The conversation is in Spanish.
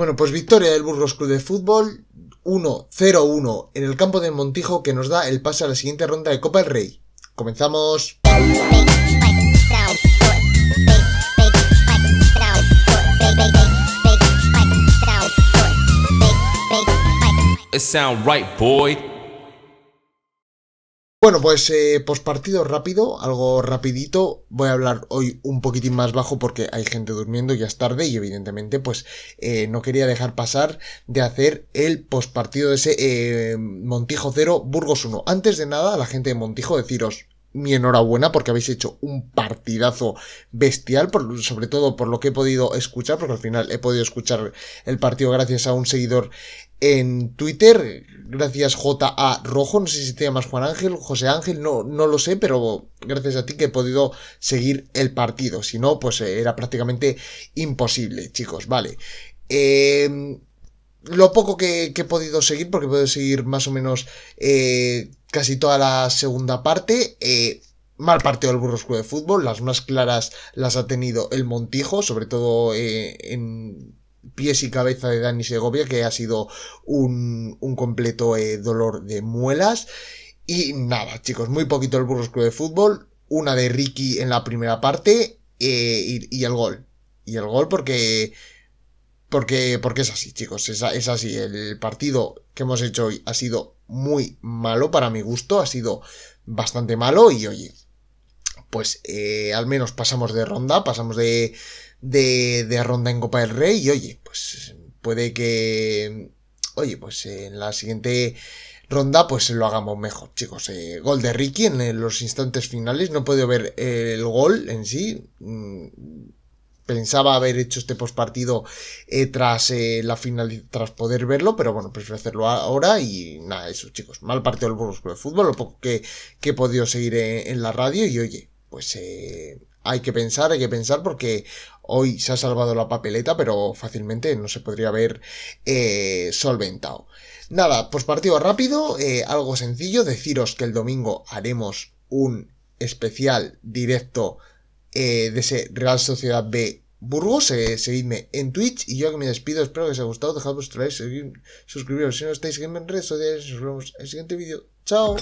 Bueno, pues victoria del Burgos Club de Fútbol 1-0-1 en el campo del Montijo que nos da el pase a la siguiente ronda de Copa del Rey. Comenzamos. Bueno, pues eh, pospartido rápido, algo rapidito. Voy a hablar hoy un poquitín más bajo porque hay gente durmiendo, ya es tarde y evidentemente pues eh, no quería dejar pasar de hacer el pospartido de ese eh, Montijo 0, Burgos 1. Antes de nada, a la gente de Montijo deciros mi enhorabuena porque habéis hecho un partidazo bestial, sobre todo por lo que he podido escuchar, porque al final he podido escuchar el partido gracias a un seguidor en Twitter. Gracias JA Rojo, no sé si te llamas Juan Ángel, José Ángel, no, no lo sé, pero gracias a ti que he podido seguir el partido. Si no, pues eh, era prácticamente imposible, chicos, vale. Em, lo poco que, he podido seguir, porque puedo seguir más o menos eh, casi toda la segunda parte. Eh, mal partido el Burgos Club de Fútbol, las más claras las ha tenido el Montijo, sobre todo en pies y cabeza de Dani Segovia, que ha sido un, completo eh, dolor de muelas. Y nada, chicos, muy poquito el Burros Club de Fútbol, una de Ricky en la primera parte eh, y, el gol. Y el gol porque... Porque, porque es así, chicos, es, así. El partido que hemos hecho hoy ha sido muy malo para mi gusto, ha sido bastante malo y oye, pues eh, al menos pasamos de ronda, pasamos de, de, ronda en Copa del Rey y oye, pues puede que, oye, pues en la siguiente ronda pues lo hagamos mejor, chicos. Eh, gol de Ricky en, los instantes finales, no puedo ver el gol en sí. Mm, pensaba haber hecho este postpartido eh, tras eh, la final, tras poder verlo, pero bueno, prefiero hacerlo ahora y nada, eso chicos. Mal partido del Burgos de Fútbol, lo poco que, he podido seguir en, la radio y oye, pues hay que pensar, hay que pensar porque Hoy se ha salvado la papeleta, pero fácilmente no se podría haber eh, solventado. Nada, pues partido rápido, eh, algo sencillo, deciros que el domingo haremos un especial directo eh, de ese Real Sociedad B Burgos, seguidme en Twitch y yo que me despido, espero que os haya gustado, dejad vuestro like, suscribiros si no estáis en redes sociales, nos vemos en el siguiente vídeo, chao.